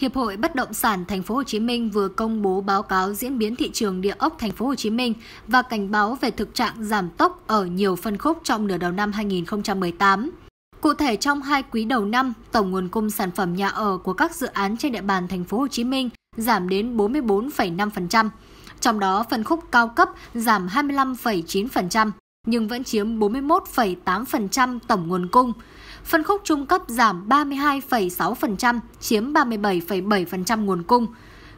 Hiệp hội Bất động sản Thành phố Hồ Chí Minh vừa công bố báo cáo diễn biến thị trường địa ốc Thành phố Hồ Chí Minh và cảnh báo về thực trạng giảm tốc ở nhiều phân khúc trong nửa đầu năm 2018. Cụ thể trong hai quý đầu năm, tổng nguồn cung sản phẩm nhà ở của các dự án trên địa bàn Thành phố Hồ Chí Minh giảm đến 44,5%, trong đó phân khúc cao cấp giảm 25,9% nhưng vẫn chiếm 41,8% tổng nguồn cung. Phân khúc trung cấp giảm 32,6%, chiếm 37,7% nguồn cung.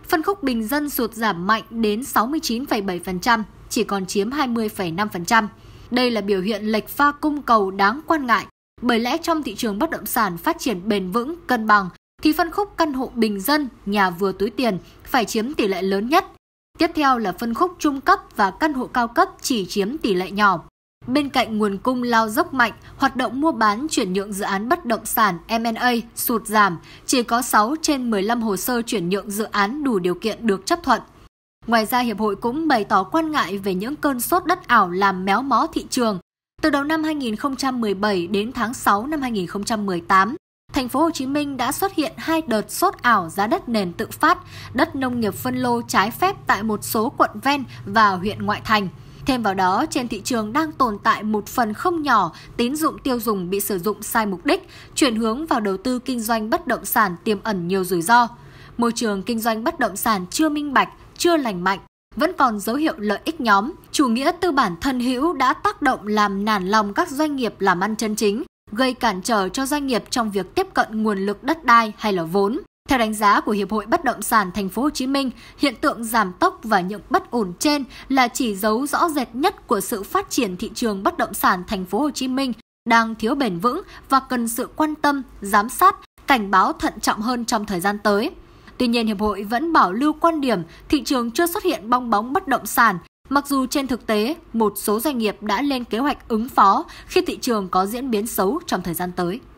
Phân khúc bình dân sụt giảm mạnh đến 69,7%, chỉ còn chiếm 20,5%. Đây là biểu hiện lệch pha cung cầu đáng quan ngại, bởi lẽ trong thị trường bất động sản phát triển bền vững, cân bằng thì phân khúc căn hộ bình dân, nhà vừa túi tiền phải chiếm tỷ lệ lớn nhất. Tiếp theo là phân khúc trung cấp và căn hộ cao cấp chỉ chiếm tỷ lệ nhỏ. Bên cạnh nguồn cung lao dốc mạnh, hoạt động mua bán chuyển nhượng dự án bất động sản M&A sụt giảm, chỉ có 6 trên 15 hồ sơ chuyển nhượng dự án đủ điều kiện được chấp thuận. Ngoài ra, Hiệp hội cũng bày tỏ quan ngại về những cơn sốt đất ảo làm méo mó thị trường. Từ đầu năm 2017 đến tháng 6 năm 2018, thành phố Hồ Chí Minh đã xuất hiện hai đợt sốt ảo giá đất nền tự phát, đất nông nghiệp phân lô trái phép tại một số quận ven và huyện ngoại thành – Thêm vào đó, trên thị trường đang tồn tại một phần không nhỏ tín dụng tiêu dùng bị sử dụng sai mục đích, chuyển hướng vào đầu tư kinh doanh bất động sản tiềm ẩn nhiều rủi ro. Môi trường kinh doanh bất động sản chưa minh bạch, chưa lành mạnh vẫn còn dấu hiệu lợi ích nhóm, chủ nghĩa tư bản thân hữu đã tác động làm nản lòng các doanh nghiệp làm ăn chân chính, gây cản trở cho doanh nghiệp trong việc tiếp cận nguồn lực đất đai hay là vốn. Theo đánh giá của Hiệp hội Bất động sản Thành phố Hồ Chí Minh, hiện tượng giảm tốc và những bất ổn trên là chỉ dấu rõ rệt nhất của sự phát triển thị trường bất động sản Thành phố Hồ Chí Minh đang thiếu bền vững và cần sự quan tâm, giám sát, cảnh báo thận trọng hơn trong thời gian tới. Tuy nhiên, Hiệp hội vẫn bảo lưu quan điểm thị trường chưa xuất hiện bong bóng bất động sản, mặc dù trên thực tế, một số doanh nghiệp đã lên kế hoạch ứng phó khi thị trường có diễn biến xấu trong thời gian tới.